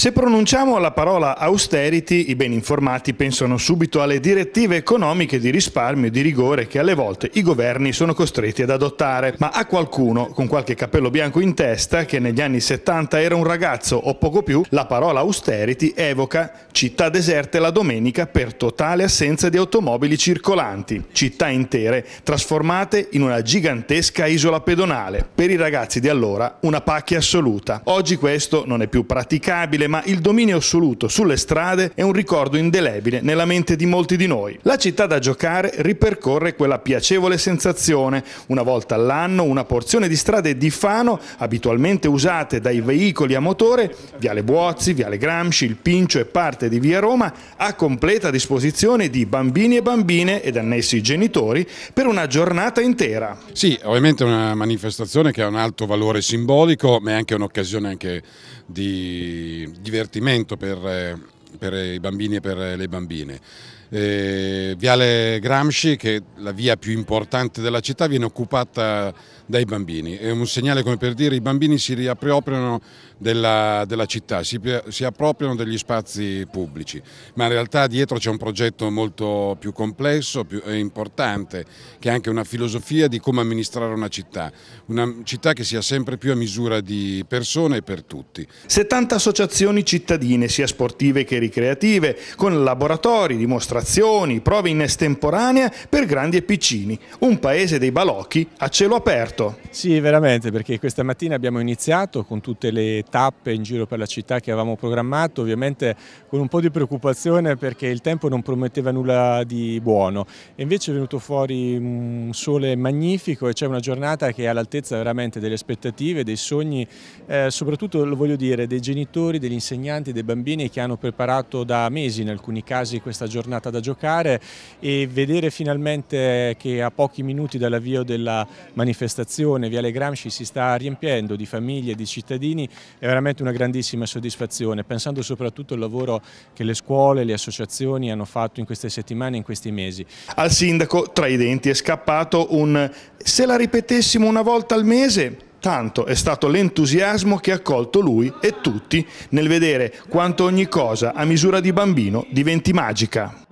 Se pronunciamo la parola austerity, i ben informati pensano subito alle direttive economiche di risparmio e di rigore che alle volte i governi sono costretti ad adottare. Ma a qualcuno, con qualche capello bianco in testa, che negli anni 70 era un ragazzo o poco più, la parola austerity evoca città deserte la domenica per totale assenza di automobili circolanti, città intere trasformate in una gigantesca isola pedonale. Per i ragazzi di allora una pacchia assoluta. Oggi questo non è più praticabile ma il dominio assoluto sulle strade è un ricordo indelebile nella mente di molti di noi. La città da giocare ripercorre quella piacevole sensazione. Una volta all'anno una porzione di strade di Fano, abitualmente usate dai veicoli a motore, Viale Buozzi, Viale Gramsci, il Pincio e parte di Via Roma, a completa disposizione di bambini e bambine ed annessi genitori per una giornata intera. Sì, ovviamente è una manifestazione che ha un alto valore simbolico, ma è anche un'occasione anche di, divertimento per, eh, per i bambini e per le bambine eh, Viale Gramsci, che è la via più importante della città, viene occupata dai bambini. È un segnale come per dire i bambini si riappropriano della, della città, si, si, appropriano degli spazi pubblici, ma in realtà dietro c'è un progetto molto più complesso e eh, importante, che è anche una filosofia di come amministrare una città, una città che sia sempre più a misura di persone e per tutti. 70 associazioni cittadine, sia sportive che ricreative, con laboratori, dimostrazioni dimostrazioni, prove in estemporanea per grandi e piccini, un paese dei balocchi a cielo aperto. Sì, veramente, perché questa mattina abbiamo iniziato con tutte le tappe in giro per la città che avevamo programmato, ovviamente con un po' di preoccupazione perché il tempo non prometteva nulla di buono. E invece è venuto fuori un sole magnifico e c'è una giornata che è all'altezza veramente delle aspettative, dei sogni, eh, soprattutto lo voglio dire, dei genitori, degli insegnanti, dei bambini che hanno preparato da mesi in alcuni casi questa giornata giornata da giocare e vedere finalmente che a pochi minuti dall'avvio della manifestazione Viale Gramsci si sta riempiendo di famiglie, di cittadini è veramente una grandissima soddisfazione, pensando soprattutto al lavoro che le scuole, le associazioni hanno fatto in queste settimane, in questi mesi. Al sindaco tra i denti è scappato un se la ripetessimo una volta al mese Tanto è stato l'entusiasmo che ha colto lui e tutti nel vedere quanto ogni cosa a misura di bambino diventi magica.